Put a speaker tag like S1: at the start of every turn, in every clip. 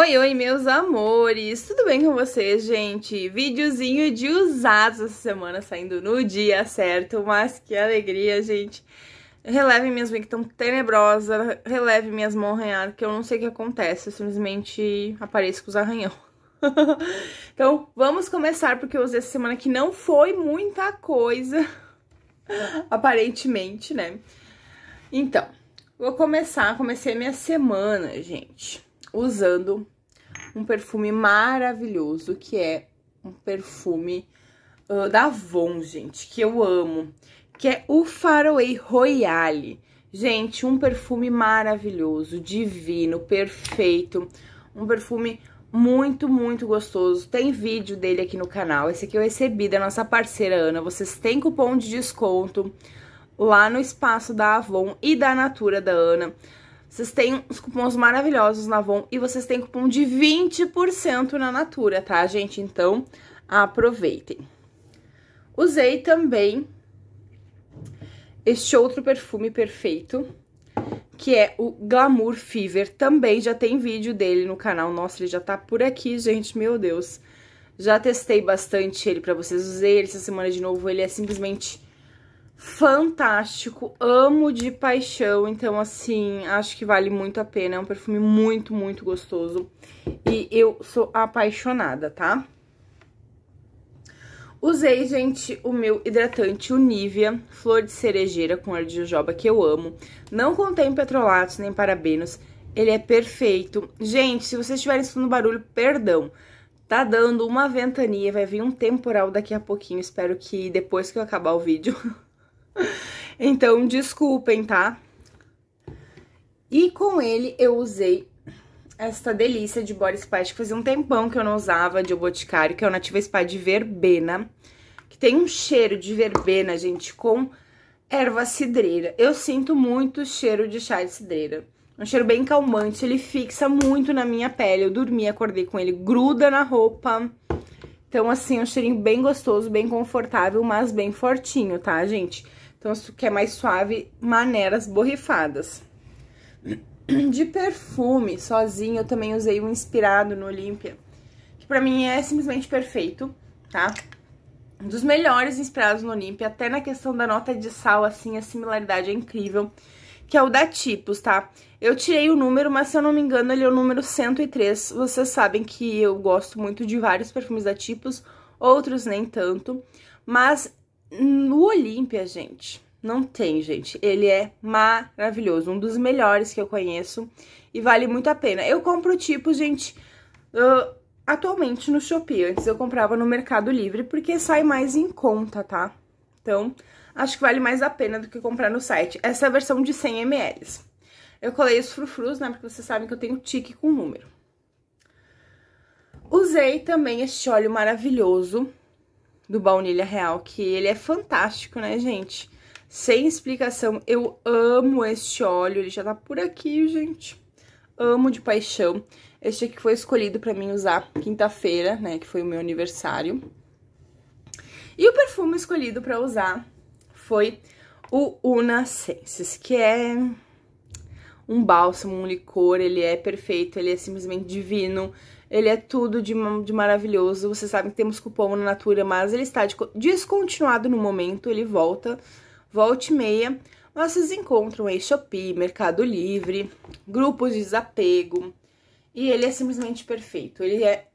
S1: Oi, oi, meus amores! Tudo bem com vocês, gente? Videozinho de usados essa semana saindo no dia certo, mas que alegria, gente! Releve minhas unhas que estão tenebrosas, releve minhas mãos arranhadas, que eu não sei o que acontece, eu simplesmente apareço com os arranhão. então, vamos começar, porque eu usei essa semana que não foi muita coisa, aparentemente, né? Então, vou começar, comecei a minha semana, gente usando um perfume maravilhoso, que é um perfume uh, da Avon, gente, que eu amo, que é o Faraway Royale. Gente, um perfume maravilhoso, divino, perfeito, um perfume muito, muito gostoso. Tem vídeo dele aqui no canal, esse aqui eu recebi da nossa parceira Ana, vocês têm cupom de desconto lá no espaço da Avon e da Natura da Ana. Vocês têm os cupons maravilhosos na Avon e vocês têm cupom de 20% na Natura, tá, gente? Então, aproveitem. Usei também este outro perfume perfeito, que é o Glamour Fever. Também já tem vídeo dele no canal. Nossa, ele já tá por aqui, gente, meu Deus. Já testei bastante ele pra vocês. Usei ele essa semana de novo. Ele é simplesmente fantástico, amo de paixão, então assim, acho que vale muito a pena, é um perfume muito, muito gostoso e eu sou apaixonada, tá? Usei, gente, o meu hidratante, o Nivea Flor de Cerejeira com ar de jojoba, que eu amo. Não contém petrolatos nem parabenos, ele é perfeito. Gente, se vocês estiverem escutando barulho, perdão, Tá dando uma ventania, vai vir um temporal daqui a pouquinho, espero que depois que eu acabar o vídeo... Então, desculpem, tá? E com ele eu usei esta delícia de body splash que fazia um tempão que eu não usava de Boticário, que é o Nativa Spa de verbena, que tem um cheiro de verbena, gente, com erva cidreira. Eu sinto muito cheiro de chá de cidreira. Um cheiro bem calmante, ele fixa muito na minha pele. Eu dormi, acordei com ele, gruda na roupa. Então, assim, um cheirinho bem gostoso, bem confortável, mas bem fortinho, tá, gente? Então, se quer é mais suave, maneiras borrifadas. De perfume, sozinho, eu também usei um inspirado no Olímpia, que pra mim é simplesmente perfeito, tá? Um dos melhores inspirados no Olímpia, até na questão da nota de sal, assim, a similaridade é incrível, que é o da Tipos, tá? Eu tirei o número, mas se eu não me engano, ele é o número 103. Vocês sabem que eu gosto muito de vários perfumes da Tipos, outros nem tanto, mas no Olímpia, gente, não tem, gente. Ele é maravilhoso, um dos melhores que eu conheço e vale muito a pena. Eu compro tipo, gente, uh, atualmente no Shopee. Antes eu comprava no Mercado Livre porque sai mais em conta, tá? Então, acho que vale mais a pena do que comprar no site. Essa é a versão de 100 ml. Eu colei os frufrus, né? Porque vocês sabem que eu tenho tique com número. Usei também este óleo maravilhoso do Baunilha Real, que ele é fantástico, né, gente? Sem explicação, eu amo este óleo, ele já tá por aqui, gente. Amo de paixão. Este aqui foi escolhido pra mim usar quinta-feira, né, que foi o meu aniversário. E o perfume escolhido pra usar foi o Una Senses, que é um bálsamo, um licor, ele é perfeito, ele é simplesmente divino, ele é tudo de, de maravilhoso. Vocês sabem que temos cupom na Natura, mas ele está descontinuado no momento. Ele volta, volte meia. Mas vocês encontram em Shopee, Mercado Livre, grupos de desapego. E ele é simplesmente perfeito. Ele é...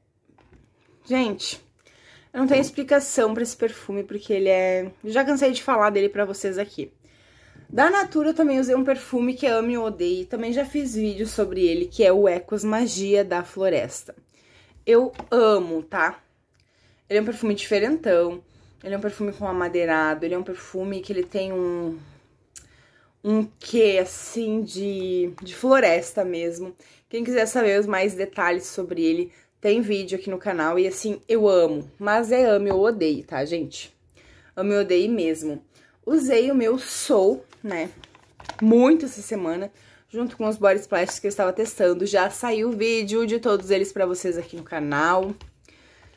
S1: Gente, eu não tenho explicação para esse perfume, porque ele é... Já cansei de falar dele para vocês aqui. Da Natura eu também usei um perfume que ame amo e odeio, também já fiz vídeo sobre ele, que é o Ecos Magia da Floresta eu amo, tá? Ele é um perfume diferentão. Ele é um perfume com amadeirado. Ele é um perfume que ele tem um. Um quê, assim, de, de floresta mesmo. Quem quiser saber os mais detalhes sobre ele, tem vídeo aqui no canal. E assim, eu amo. Mas é amo eu odeio, tá, gente? Amo e odeio mesmo. Usei o meu Soul, né? Muito essa semana junto com os body splashes que eu estava testando. Já saiu o vídeo de todos eles pra vocês aqui no canal,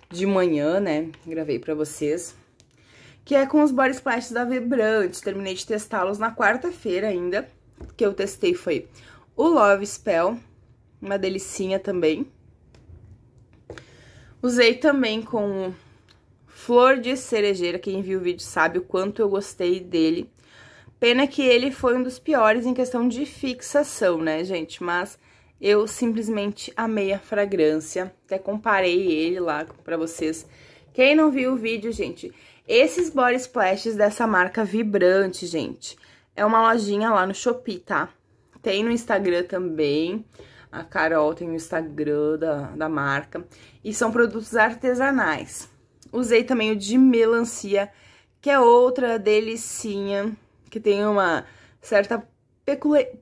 S1: de manhã, né, gravei pra vocês. Que é com os body splashes da Vibrante, terminei de testá-los na quarta-feira ainda. O que eu testei foi o Love Spell, uma delicinha também. Usei também com Flor de Cerejeira, quem viu o vídeo sabe o quanto eu gostei dele. Pena que ele foi um dos piores em questão de fixação, né, gente? Mas eu simplesmente amei a fragrância, até comparei ele lá pra vocês. Quem não viu o vídeo, gente, esses body splashes dessa marca Vibrante, gente, é uma lojinha lá no Shopee, tá? Tem no Instagram também, a Carol tem o Instagram da, da marca, e são produtos artesanais. Usei também o de melancia, que é outra delicinha que tem uma certa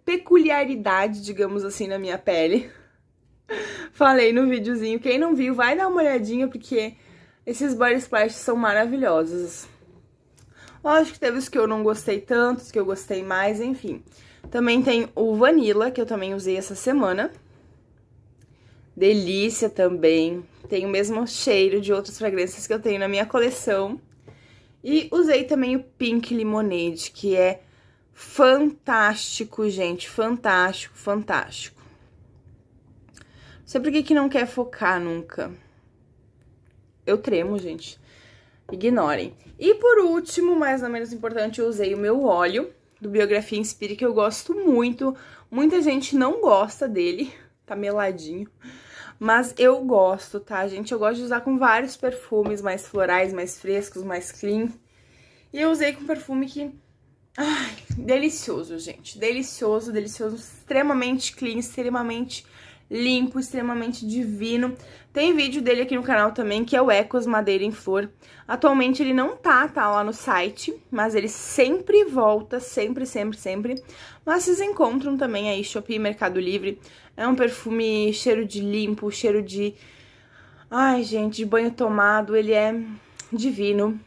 S1: peculiaridade, digamos assim, na minha pele. Falei no videozinho. Quem não viu, vai dar uma olhadinha, porque esses body splash são maravilhosos. Lógico que teve os que eu não gostei tanto, os que eu gostei mais, enfim. Também tem o Vanilla, que eu também usei essa semana. Delícia também. Tem o mesmo cheiro de outras fragrâncias que eu tenho na minha coleção. E usei também o Pink Limonade, que é fantástico, gente. Fantástico, fantástico. Não sei por que, que não quer focar nunca. Eu tremo, gente. Ignorem. E por último, mas não menos importante, eu usei o meu óleo do Biografia Inspire, que eu gosto muito. Muita gente não gosta dele, tá meladinho. Mas eu gosto, tá, gente? Eu gosto de usar com vários perfumes mais florais, mais frescos, mais clean. E eu usei com perfume que... Ai, delicioso, gente. Delicioso, delicioso. Extremamente clean, extremamente limpo, extremamente divino. Tem vídeo dele aqui no canal também, que é o Ecos Madeira em Flor. Atualmente ele não tá, tá lá no site, mas ele sempre volta, sempre, sempre, sempre. Mas vocês encontram também aí, Shopee Mercado Livre. É um perfume cheiro de limpo, cheiro de... Ai, gente, de banho tomado, ele é divino.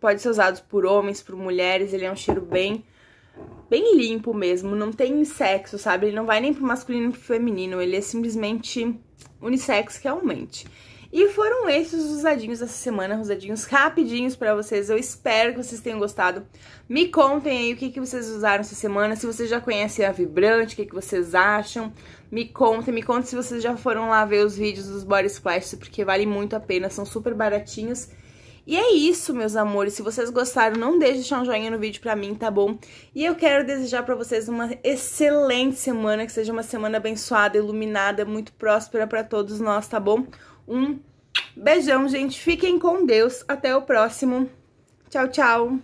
S1: Pode ser usado por homens, por mulheres, ele é um cheiro bem bem limpo mesmo, não tem sexo, sabe? Ele não vai nem pro masculino nem pro feminino, ele é simplesmente unissex realmente. É e foram esses os usadinhos dessa semana, usadinhos rapidinhos para vocês. Eu espero que vocês tenham gostado. Me contem aí o que, que vocês usaram essa semana, se vocês já conhecem a Vibrante, o que, que vocês acham. Me contem, me contem se vocês já foram lá ver os vídeos dos Body Splash, porque vale muito a pena, são super baratinhos. E é isso, meus amores. Se vocês gostaram, não deixe de deixar um joinha no vídeo pra mim, tá bom? E eu quero desejar pra vocês uma excelente semana, que seja uma semana abençoada, iluminada, muito próspera pra todos nós, tá bom? Um beijão, gente. Fiquem com Deus. Até o próximo. Tchau, tchau.